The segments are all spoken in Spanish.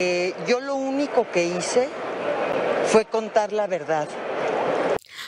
Eh, yo lo único que hice fue contar la verdad.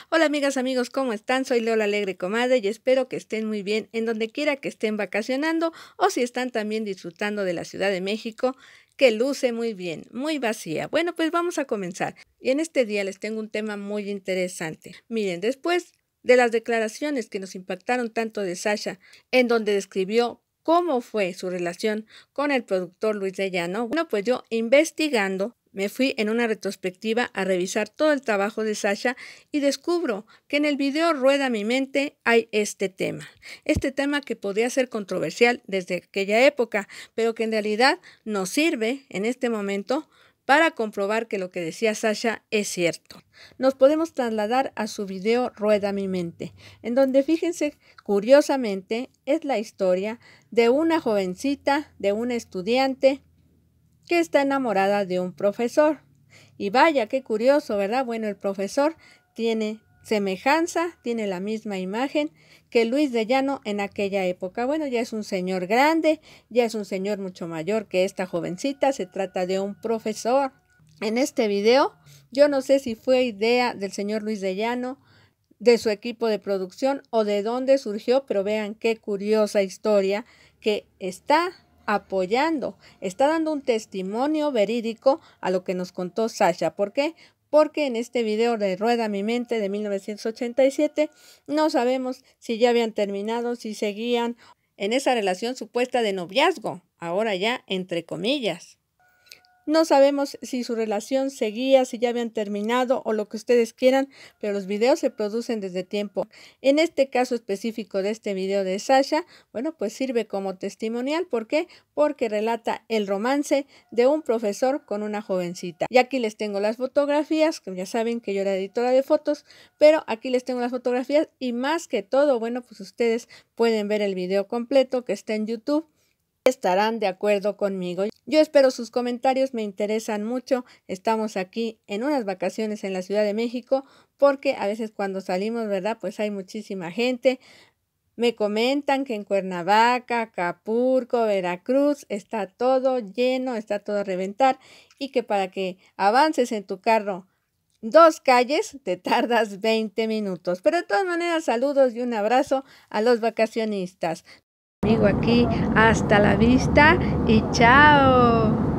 Hola amigas, amigos, ¿cómo están? Soy Leola Alegre Comadre y espero que estén muy bien en donde quiera que estén vacacionando o si están también disfrutando de la Ciudad de México, que luce muy bien, muy vacía. Bueno, pues vamos a comenzar. Y en este día les tengo un tema muy interesante. Miren, después de las declaraciones que nos impactaron tanto de Sasha, en donde describió cómo fue su relación con el productor Luis de Llano. Bueno, pues yo investigando me fui en una retrospectiva a revisar todo el trabajo de Sasha y descubro que en el video Rueda mi mente hay este tema. Este tema que podía ser controversial desde aquella época, pero que en realidad nos sirve en este momento para comprobar que lo que decía Sasha es cierto. Nos podemos trasladar a su video Rueda mi mente, en donde fíjense, curiosamente, es la historia de una jovencita, de un estudiante que está enamorada de un profesor. Y vaya, qué curioso, ¿verdad? Bueno, el profesor tiene semejanza, tiene la misma imagen que Luis de Llano en aquella época. Bueno, ya es un señor grande, ya es un señor mucho mayor que esta jovencita, se trata de un profesor. En este video, yo no sé si fue idea del señor Luis de Llano, de su equipo de producción o de dónde surgió, pero vean qué curiosa historia que está apoyando, está dando un testimonio verídico a lo que nos contó Sasha. ¿Por qué? porque en este video de Rueda mi mente de 1987 no sabemos si ya habían terminado, si seguían en esa relación supuesta de noviazgo, ahora ya entre comillas. No sabemos si su relación seguía, si ya habían terminado o lo que ustedes quieran, pero los videos se producen desde tiempo. En este caso específico de este video de Sasha, bueno, pues sirve como testimonial. ¿Por qué? Porque relata el romance de un profesor con una jovencita. Y aquí les tengo las fotografías, que ya saben que yo era editora de fotos, pero aquí les tengo las fotografías y más que todo, bueno, pues ustedes pueden ver el video completo que está en YouTube estarán de acuerdo conmigo. Yo espero sus comentarios, me interesan mucho. Estamos aquí en unas vacaciones en la Ciudad de México porque a veces cuando salimos, ¿verdad? Pues hay muchísima gente. Me comentan que en Cuernavaca, Acapulco, Veracruz está todo lleno, está todo a reventar y que para que avances en tu carro dos calles te tardas 20 minutos. Pero de todas maneras, saludos y un abrazo a los vacacionistas aquí. Hasta la vista y chao.